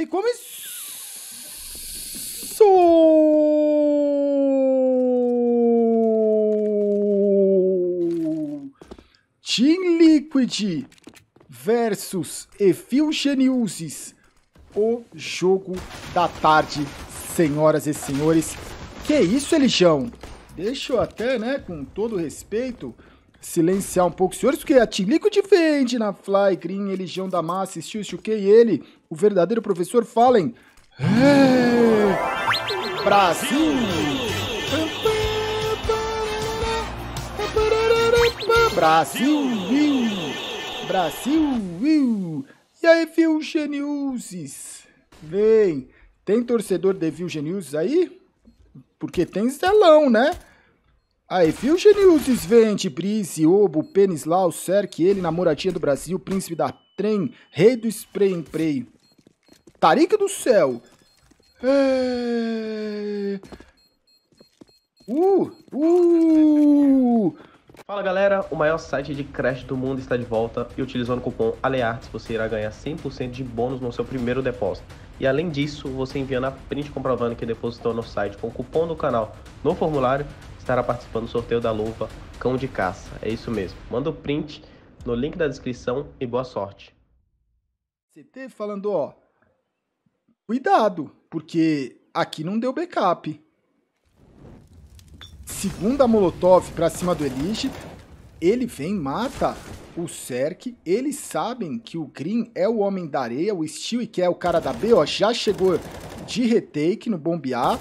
E começou! Team Liquid versus Effusion o jogo da tarde, senhoras e senhores. Que isso, Elijão? Deixa eu até, né, com todo respeito, silenciar um pouco os senhores, porque a Team Liquid vende na Fly, Green, Religião da Massa, assistiu, Shuke ele, o verdadeiro professor, falem... Hey, é, Brasil! Brasil! Brasil! E aí, Viu Geniuses? Vem! Tem torcedor de Viu Geniuses aí? Porque tem zelão, né? A Efilgenius Svente, brise Obo, Penislau, cerque ele namoradinha do Brasil, príncipe da trem, rei do spray Prey Tarica do céu! É... Uh! Uh! Fala galera, o maior site de crédito do mundo está de volta e utilizando o cupom AleArts você irá ganhar 100% de bônus no seu primeiro depósito. E além disso, você enviando a print comprovando que depositou no site com o cupom do canal no formulário, estará participando do sorteio da luva Cão de Caça. É isso mesmo. Manda o print no link da descrição e boa sorte. CT falando, ó, cuidado, porque aqui não deu backup. Segunda Molotov para cima do Elige, ele vem, mata o Serk, eles sabem que o Green é o homem da areia, o Steel, que é o cara da B, ó, já chegou de retake no bombear,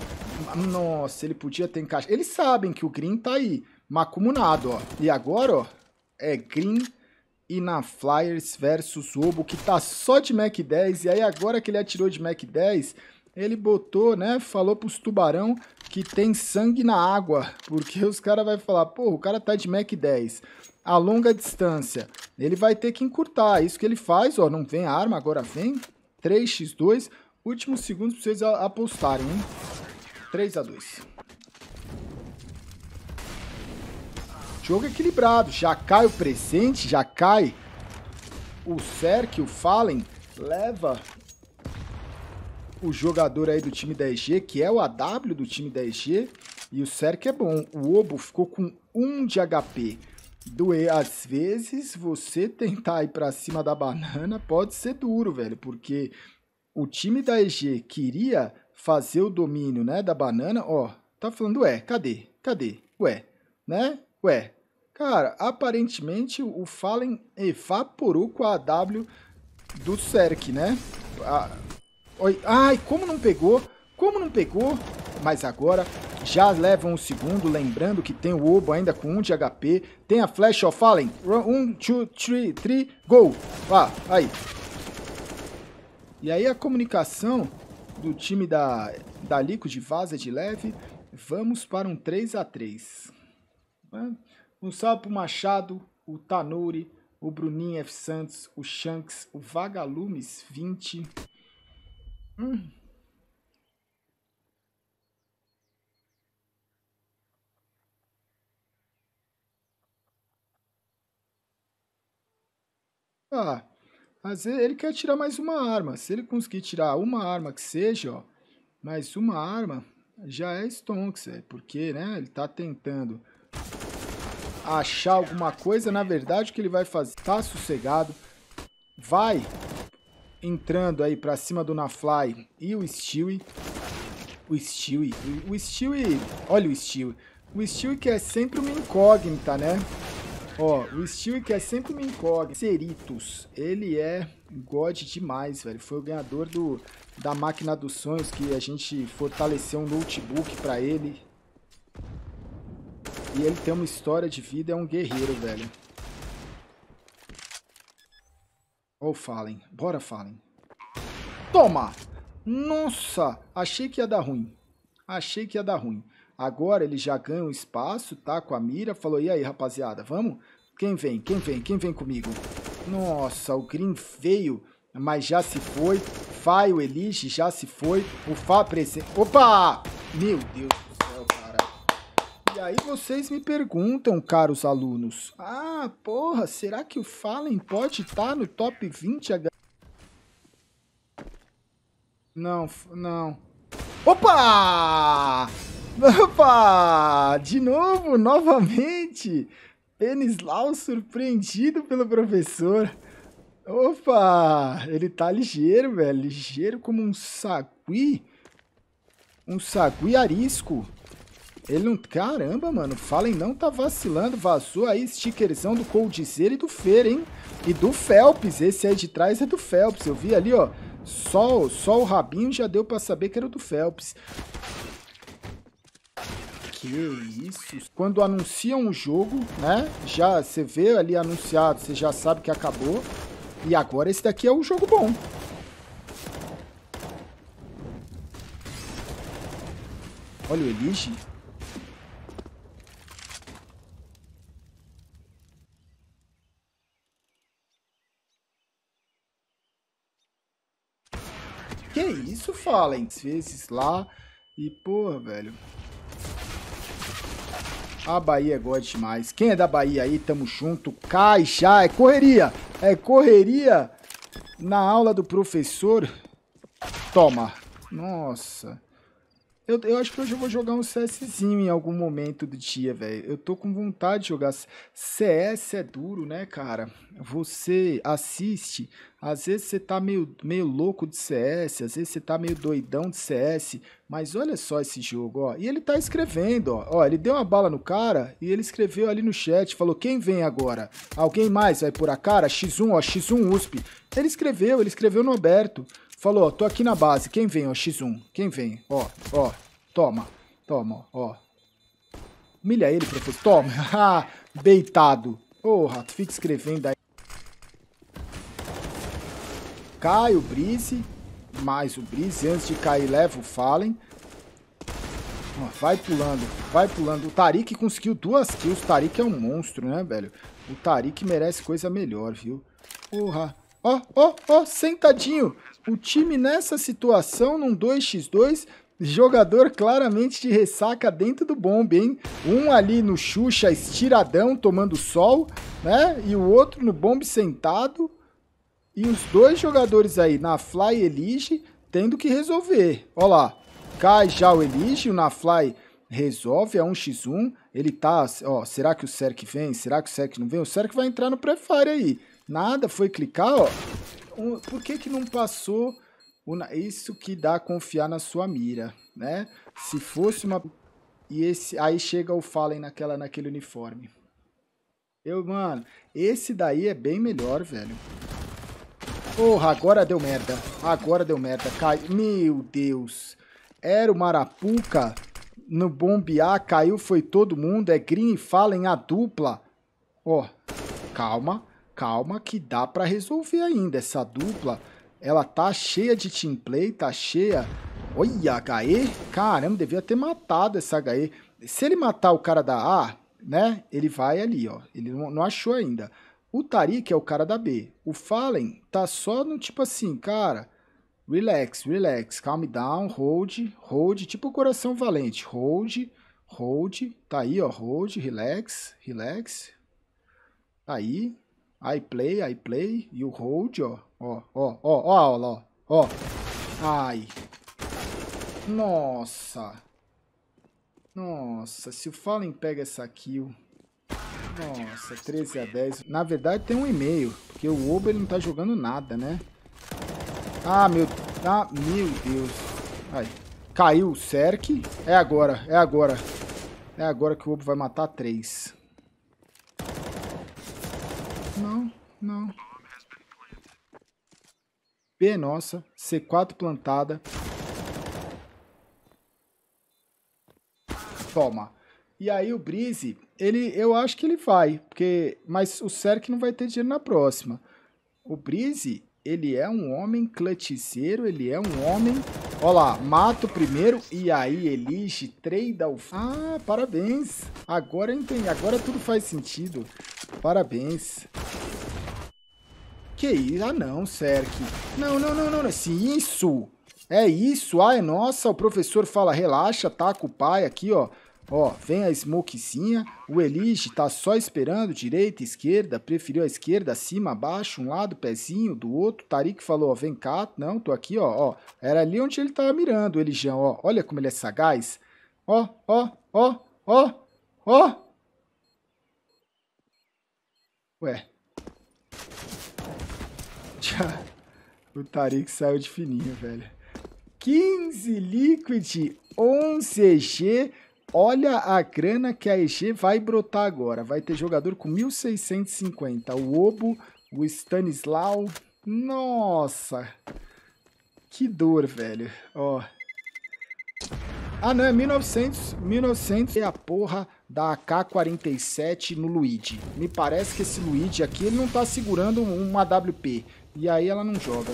nossa, ele podia ter encaixado. Eles sabem que o green tá aí, macumunado, ó. E agora, ó, é green e na Flyers versus Obo, que tá só de Mac 10. E aí agora que ele atirou de Mac 10, ele botou, né, falou pros tubarão que tem sangue na água, porque os caras vai falar, pô, o cara tá de Mac 10 a longa distância. Ele vai ter que encurtar. É isso que ele faz, ó. Não vem a arma, agora vem. 3x2. Últimos segundos pra vocês apostarem, hein? 3 a 2 Jogo equilibrado. Já cai o presente, já cai o Serk, o Fallen. Leva o jogador aí do time da EG, que é o AW do time da EG. E o Serk é bom. O Obo ficou com 1 de HP. Doer, às vezes, você tentar ir para cima da banana pode ser duro, velho, porque o time da EG queria fazer o domínio né, da banana, ó, tá falando, ué, cadê? Cadê? Ué, né? Ué. Cara, aparentemente o Fallen evaporou com a AW do Serk, né? Ai, como não pegou? Como não pegou? Mas agora já levam um segundo, lembrando que tem o Obo ainda com 1 um de HP. Tem a Flash of Fallen. 1, 2, 3, 3, go! Ah, aí. E aí a comunicação do time da, da Liquid vaza de leve. Vamos para um 3 x 3 Um salve para o Machado, o Tanuri, o Bruninho F. Santos, o Shanks, o Vagalumes 20. Hum. Ah, mas ele quer tirar mais uma arma. Se ele conseguir tirar uma arma que seja, ó, mais uma arma, já é Stonks, é, porque né, ele tá tentando achar alguma coisa. Na verdade, o que ele vai fazer? Tá sossegado, vai entrando aí pra cima do Nafly e o Stewie. O Stewie, o Stewie, olha o Stewie. O Stewie que é sempre uma incógnita, né? Ó, o Steel, que é sempre me incógnita. Seritos, ele é god demais, velho. Foi o ganhador do, da máquina dos sonhos que a gente fortaleceu um notebook pra ele. E ele tem uma história de vida, é um guerreiro, velho. Ó o Fallen. Bora, Fallen. Toma! Nossa! Achei que ia dar ruim. Achei que ia dar ruim. Agora ele já ganha um espaço, tá com a mira, falou, e aí rapaziada, vamos? Quem vem? Quem vem? Quem vem comigo? Nossa, o Green veio, mas já se foi. Vai o Elige, já se foi. O Fá presente. Opa! Meu Deus do céu, cara. E aí vocês me perguntam, caros alunos. Ah, porra, será que o Fallen pode estar tá no top 20 Não, não. Opa! Opa! De novo, novamente! Penislau surpreendido pelo professor. Opa! Ele tá ligeiro, velho. Ligeiro como um sagui. Um sagui arisco. Ele não... Caramba, mano. Fallen não tá vacilando. Vazou aí stickerzão do Coldzera e do Fer, hein? E do Phelps. Esse aí de trás é do Phelps. Eu vi ali, ó. Só, só o rabinho já deu pra saber que era do Phelps que isso? Quando anunciam o jogo, né? Já você vê ali anunciado, você já sabe que acabou. E agora esse daqui é o jogo bom. Olha o Elige. Que isso, Fallen? Vezes lá. E porra, velho. A Bahia é God demais. Quem é da Bahia aí, tamo junto. Caixa, é correria. É correria na aula do professor. Toma. Nossa. Eu, eu acho que hoje eu vou jogar um CSzinho em algum momento do dia, velho. Eu tô com vontade de jogar. CS é duro, né, cara? Você assiste, às vezes você tá meio, meio louco de CS, às vezes você tá meio doidão de CS, mas olha só esse jogo, ó. E ele tá escrevendo, ó. ó ele deu uma bala no cara e ele escreveu ali no chat, falou: quem vem agora? Alguém mais vai por a cara? X1, ó, X1 USP. Ele escreveu, ele escreveu no aberto. Falou, tô aqui na base. Quem vem, ó, X1? Quem vem? Ó, ó. Toma. Toma, ó. Humilha ele, professor. Toma. Deitado. Ô, oh, rato, fica escrevendo aí. Cai o Brise. Mais o Brise. Antes de cair, leva o Fallen. vai pulando, vai pulando. O Tarik conseguiu duas kills. O Tarik é um monstro, né, velho? O Tarik merece coisa melhor, viu? Porra ó, ó, ó, sentadinho. O time nessa situação, num 2x2, Jogador claramente de ressaca dentro do bombe, hein? Um ali no Xuxa, estiradão, tomando sol, né? E o outro no bombe sentado. E os dois jogadores aí, na Fly e Elige, tendo que resolver. Ó lá, cai já o Elige, o Nafly resolve, é 1x1. Ele tá, ó, será que o Serk vem? Será que o Serk não vem? O Serk vai entrar no Prefire aí. Nada, foi clicar, ó. por que que não passou... O, isso que dá a confiar na sua mira, né? Se fosse uma... E esse, aí chega o Fallen naquela, naquele uniforme. Eu, mano, esse daí é bem melhor, velho. Porra, agora deu merda. Agora deu merda. Cai... Meu Deus. Era o Marapuca no bombear. Caiu, foi todo mundo. É Green e Fallen, a dupla. Ó, oh, calma calma que dá para resolver ainda. Essa dupla, ela tá cheia de teamplay, tá cheia... Olha, HE, caramba, devia ter matado essa HE. Se ele matar o cara da A, né, ele vai ali, ó. Ele não, não achou ainda. O Tariq é o cara da B. O Fallen tá só no tipo assim, cara, relax, relax, calm down, hold, hold, tipo coração valente, hold, hold, tá aí, ó, hold, relax, relax, tá aí, iPlay, iPlay e o Hold, ó. Ó, ó, ó, ó a aula, ó. Ó. Ai. Nossa. Nossa, se o Fallen pega essa kill... Nossa, 13 a 10. Na verdade tem um e-mail, porque o Ober não tá jogando nada, né? Ah, meu... Ah, meu Deus. Ai. Caiu o Cerc. É agora, é agora. É agora que o Ober vai matar três. Não, não. B é nossa. C4 plantada. Toma. E aí o Breeze, ele, eu acho que ele vai, porque mas o Serk não vai ter dinheiro na próxima. O Breeze, ele é um homem clutchzeiro, ele é um homem Olha lá, mata o primeiro e aí elige trade o... Ah, parabéns. Agora entendi, agora tudo faz sentido. Parabéns. Que isso? Ah não, Serk. Não, não, não, não, não. É Se assim, isso... É isso, ah, é nossa, o professor fala, relaxa, tá com o pai aqui, ó. Ó, vem a Smokezinha, o Elige tá só esperando, direita, esquerda, preferiu a esquerda, cima, abaixo, um lado, pezinho, do outro. Tarik falou, ó, vem cá, não, tô aqui, ó, ó. Era ali onde ele tava mirando, o Elijão, ó. Olha como ele é sagaz. Ó, ó, ó, ó, ó. Ué. Já... O Tarik saiu de fininho, velho. 15 Liquid, 11 G... Olha a grana que a EG vai brotar agora. Vai ter jogador com 1.650. O Obo, o Stanislau. Nossa! Que dor, velho. Ó. Ah, não, é 1900. 1900 é a porra da AK-47 no Luigi. Me parece que esse Luigi aqui, ele não tá segurando uma WP. E aí ela não joga.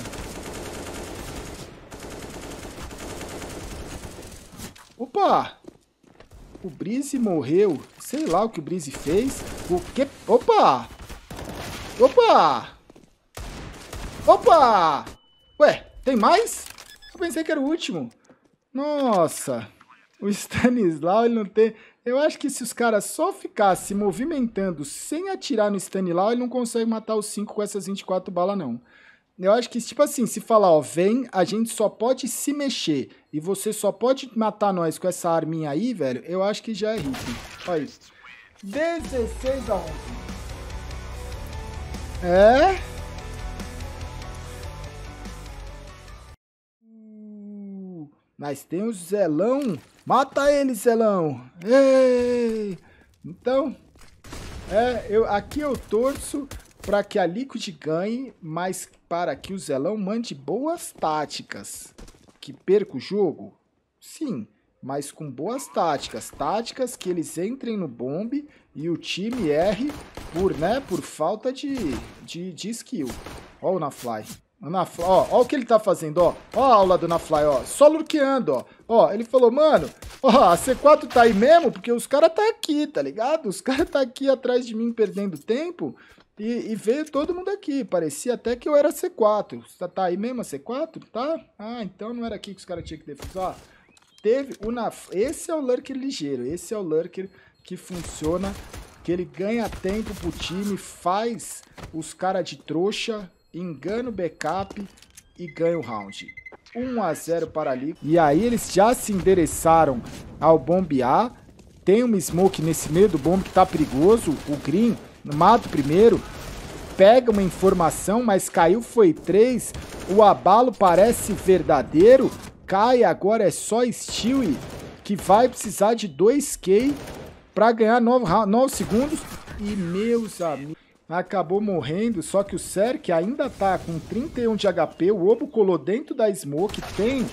Opa! O Brise morreu. Sei lá o que o Brise fez. O que? Opa! Opa! Opa! Ué, tem mais? Eu pensei que era o último. Nossa! O Stanislaw, ele não tem... Eu acho que se os caras só ficar se movimentando sem atirar no Stanislaw, ele não consegue matar os 5 com essas 24 balas, não. Eu acho que, tipo assim, se falar, ó, vem, a gente só pode se mexer e você só pode matar nós com essa arminha aí, velho, eu acho que já é hit. Olha isso. 16 a 11. É? Uh, mas tem o Zelão. Mata ele, Zelão. Ei! Então, é, eu, aqui eu torço para que a Liquid ganhe, mas para que o Zelão mande boas táticas. Que perca o jogo? Sim, mas com boas táticas. Táticas que eles entrem no bombe e o time erre por, né, por falta de, de, de skill. Ó o Nafly. Nafly, ó, ó o que ele tá fazendo, ó. Ó a aula do Nafly, ó. Só lurqueando, ó. Ó, ele falou, mano, ó, a C4 tá aí mesmo porque os caras tá aqui, tá ligado? Os caras tá aqui atrás de mim perdendo tempo e, e, veio todo mundo aqui. Parecia até que eu era C4. Tá, tá aí mesmo a C4? Tá? Ah, então não era aqui que os caras tinham que defender. Ó, teve o Naf... Esse é o lurker ligeiro. Esse é o lurker que funciona, que ele ganha tempo pro time, faz os caras de trouxa, engana o backup e ganha o round. 1 a 0 para ali. E aí eles já se endereçaram ao bombear. Tem uma smoke nesse meio do bombe que tá perigoso. O Green no mato primeiro, pega uma informação, mas caiu foi três, o abalo parece verdadeiro, cai agora é só Stewie, que vai precisar de 2K para ganhar 9, 9 segundos. E meus amigos, acabou morrendo, só que o Serk ainda tá com 31 de HP, o Obo colou dentro da Smoke, tem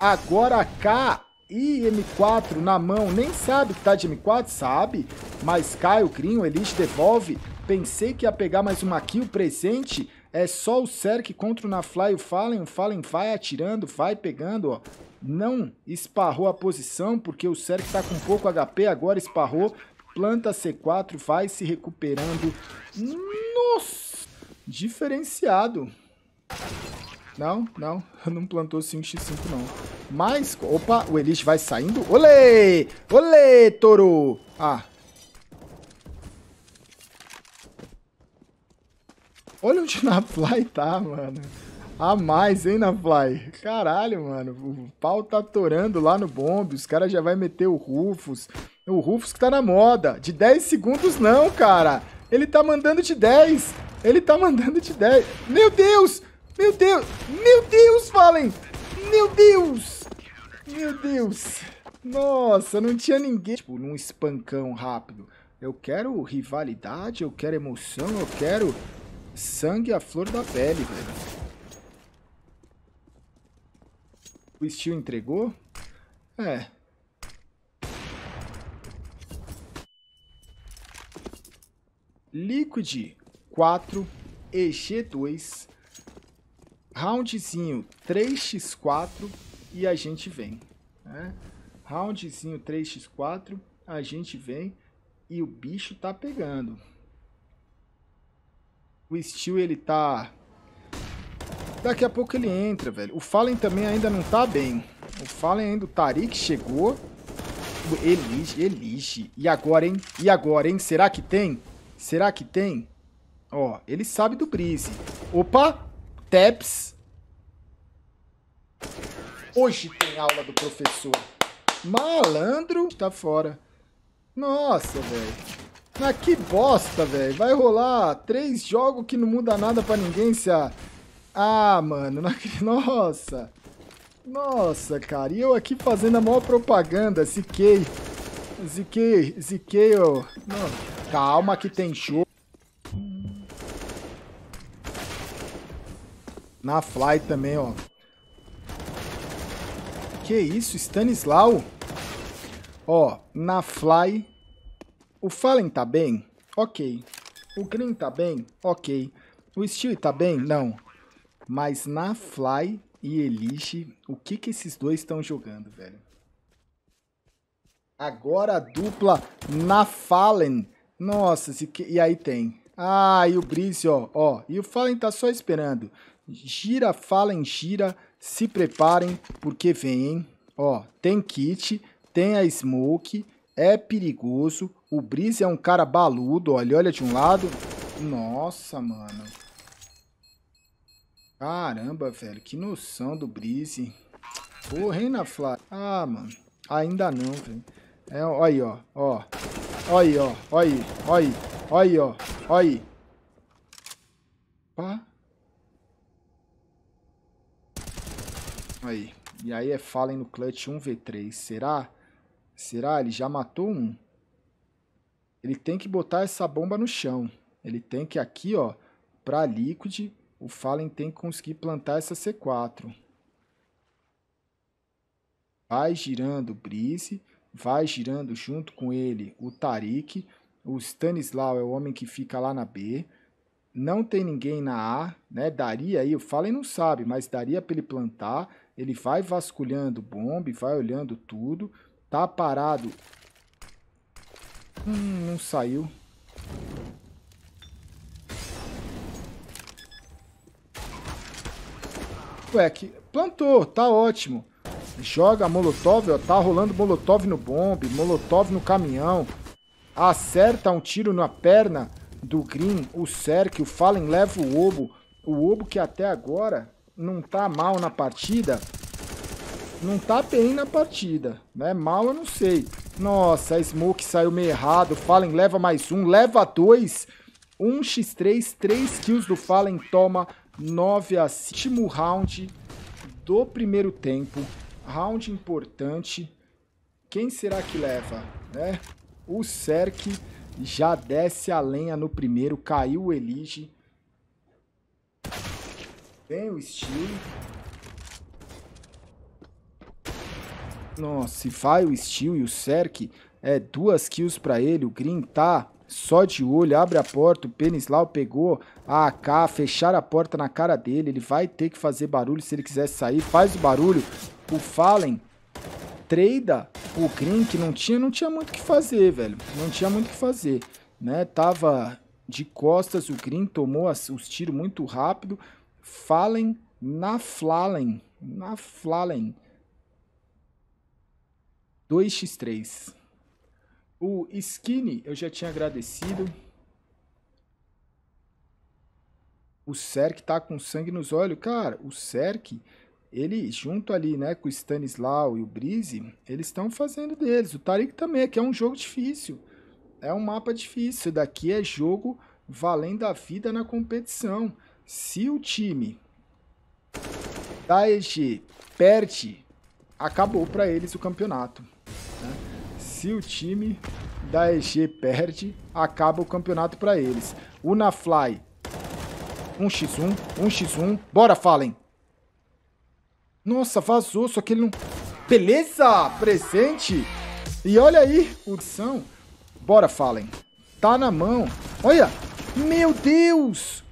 agora a K Ih, M4 na mão, nem sabe que tá de M4, sabe? Mas cai o Green, o Elite devolve. Pensei que ia pegar mais uma kill presente. É só o Serk contra o Nafly, o Fallen. O Fallen vai atirando, vai pegando, ó. Não esparrou a posição, porque o Serk tá com pouco HP, agora esparrou. Planta C4, vai se recuperando. Nossa! Diferenciado. Não, não, não plantou 5x5 não. Mas, opa, o Elish vai saindo. Olê! Olê, Toro! Ah. Olha onde na Fly tá, mano. A mais, hein, na Fly? Caralho, mano. O pau tá atorando lá no bomb. Os caras já vai meter o Rufus. O Rufus que tá na moda. De 10 segundos não, cara. Ele tá mandando de 10. Ele tá mandando de 10. Meu Deus! Meu Deus! Meu Deus, Fallen! Meu Deus! Meu Deus! Nossa, não tinha ninguém. Tipo, num espancão rápido. Eu quero rivalidade, eu quero emoção, eu quero sangue à flor da pele, velho. O Steel entregou? É. Liquid 4, EG2, roundzinho 3x4, e a gente vem. Né? Roundzinho 3x4, a gente vem e o bicho tá pegando. O Steel, ele tá... Daqui a pouco ele entra, velho. O Fallen também ainda não tá bem. O Fallen ainda... O que chegou. Elige, elige. E agora, hein? E agora, hein? Será que tem? Será que tem? Ó, ele sabe do Breeze. Opa! Taps. Hoje tem aula do professor. Malandro tá fora. Nossa, velho. Ah, que bosta, velho. Vai rolar três jogos que não muda nada pra ninguém se a... Ah, mano. Não... Nossa. Nossa, cara. E eu aqui fazendo a maior propaganda. Ziquei. Ziquei. Ziquei, ó. Oh. Calma que tem show. Na Fly também, ó. Que isso, Stanislau? Ó, na Fly. O Fallen tá bem? Ok. O Green tá bem? Ok. O Steel tá bem? Não. Mas na Fly e Elish, o que que esses dois estão jogando, velho? Agora a dupla na Fallen. Nossa, e aí tem. Ah, e o Breeze, ó, ó. E o Fallen tá só esperando. Gira, Fallen, gira. Se preparem, porque vem, hein? Ó, tem kit, tem a smoke, é perigoso. O Breeze é um cara baludo, ó. Ele olha de um lado. Nossa, mano. Caramba, velho. Que noção do Breeze. Porra, hein, na Flá? Ah, mano. Ainda não, velho. É, ó aí, ó. Ó. Ó aí, ó. Ó aí. Ó aí. Ó aí, ó. Ó aí. Pá. Aí. E aí é Fallen no clutch 1v3. Será? Será? Ele já matou um. Ele tem que botar essa bomba no chão. Ele tem que aqui, ó, pra Liquid, o Fallen tem que conseguir plantar essa C4. Vai girando o Breeze, vai girando junto com ele o Tarik. O Stanislau é o homem que fica lá na B. Não tem ninguém na A, né? Daria aí, o Fallen não sabe, mas daria para ele plantar ele vai vasculhando bomba, vai olhando tudo. Tá parado. Hum, não saiu. Ué, que... plantou, tá ótimo. Joga molotov, ó, tá rolando molotov no bombe, molotov no caminhão. Acerta um tiro na perna do Green, o Serk, o Fallen leva o Obo. O Obo que até agora não tá mal na partida, não tá bem na partida, né? Mal eu não sei. Nossa, a Smoke saiu meio errado. Fallen leva mais um, leva dois. 1x3, 3 kills do Fallen, toma 9 a 5. Último round do primeiro tempo. Round importante. Quem será que leva? Né? O Serk já desce a lenha no primeiro, caiu o Elige bem o estilo. Nossa, se vai o Steel e o Serk, é duas kills para ele, o Green tá só de olho, abre a porta, o Penislau pegou a AK, fechar a porta na cara dele, ele vai ter que fazer barulho se ele quiser sair, faz o barulho, o Fallen treida o Green que não tinha, não tinha muito o que fazer, velho, não tinha muito o que fazer, né, tava de costas, o Green tomou os tiros muito rápido, Fallen na Flalen. Na Flalen. 2x3. O Skinny eu já tinha agradecido. O Serk tá com sangue nos olhos. Cara, o Serk, ele junto ali, né, com o Stanislau e o Brise, eles estão fazendo deles. O Tarik também, que é um jogo difícil. É um mapa difícil. Daqui é jogo valendo a vida na competição. Se o time da EG perde, acabou para eles o campeonato. Né? Se o time da EG perde, acaba o campeonato para eles. Nafly, 1x1, 1x1. Bora, Fallen! Nossa, vazou, só que ele não... Beleza! Presente! E olha aí, Udsão. Bora, Fallen. Tá na mão. Olha! Meu Deus!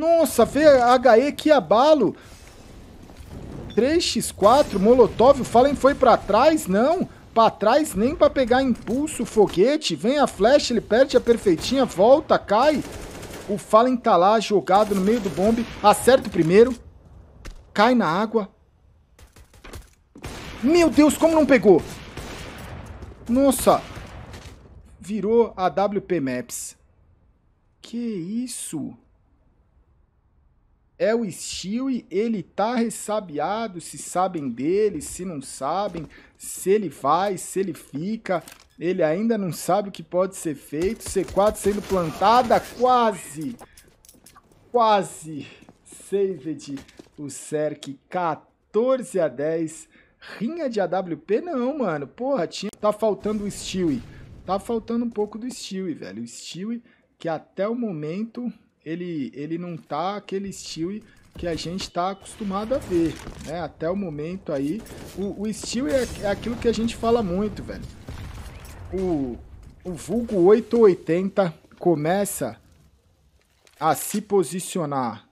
Nossa, vê HE, que abalo. 3x4, Molotov, o Fallen foi pra trás? Não, pra trás nem pra pegar impulso, foguete. Vem a flecha, ele perde a perfeitinha, volta, cai. O Fallen tá lá, jogado no meio do bombe. Acerta o primeiro. Cai na água. Meu Deus, como não pegou? Nossa. Virou a WP Maps. Que isso? é o Stewie, ele tá ressabiado, se sabem dele, se não sabem, se ele vai, se ele fica, ele ainda não sabe o que pode ser feito, C4 sendo plantada, quase, quase, saved o Cerc 14 a 10, rinha de AWP não, mano, porra, tinha... tá faltando o Stewie, tá faltando um pouco do Stewie, velho, o Stewie que até o momento ele, ele não tá aquele Stewie que a gente está acostumado a ver, né? Até o momento aí. O, o Stewie é, é aquilo que a gente fala muito, velho. O, o vulgo 880 começa a se posicionar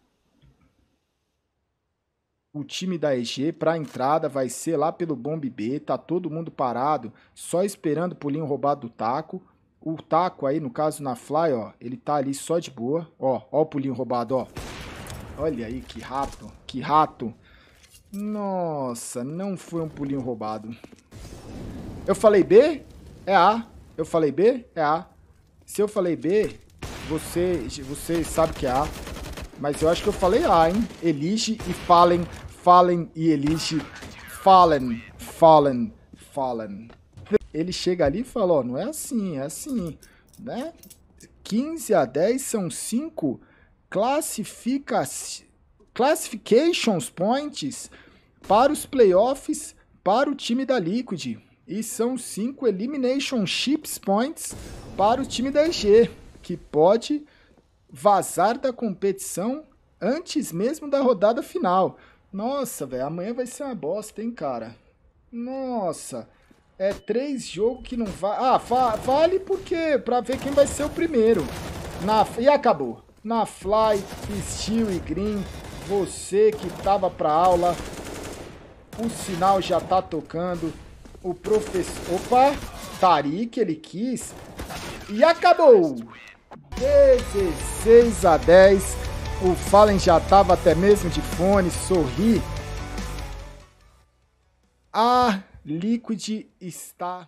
o time da EG para a entrada, vai ser lá pelo Bomb B, tá todo mundo parado, só esperando o pulinho roubado do taco. O taco aí, no caso, na fly, ó, ele tá ali só de boa. Ó, ó o pulinho roubado, ó. Olha aí, que rato, que rato. Nossa, não foi um pulinho roubado. Eu falei B, é A. Eu falei B, é A. Se eu falei B, você, você sabe que é A. Mas eu acho que eu falei A, hein? Elige e Fallen, Fallen e Elige. Fallen, Fallen, Fallen ele chega ali e fala, ó, não é assim, é assim, né? 15 a 10 são 5 classifications points para os playoffs para o time da Liquid e são 5 elimination chips points para o time da EG, que pode vazar da competição antes mesmo da rodada final. Nossa, velho, amanhã vai ser uma bosta, hein, cara? Nossa. É três jogos que não vale. Ah, vale porque para ver quem vai ser o primeiro. Na e acabou. Na Fly, Steel e Green, você que tava para aula, o sinal já tá tocando. O professor, opa, Tarik ele quis e acabou. 16 a 10. O Fallen já tava até mesmo de fone, sorri. Ah, Liquid está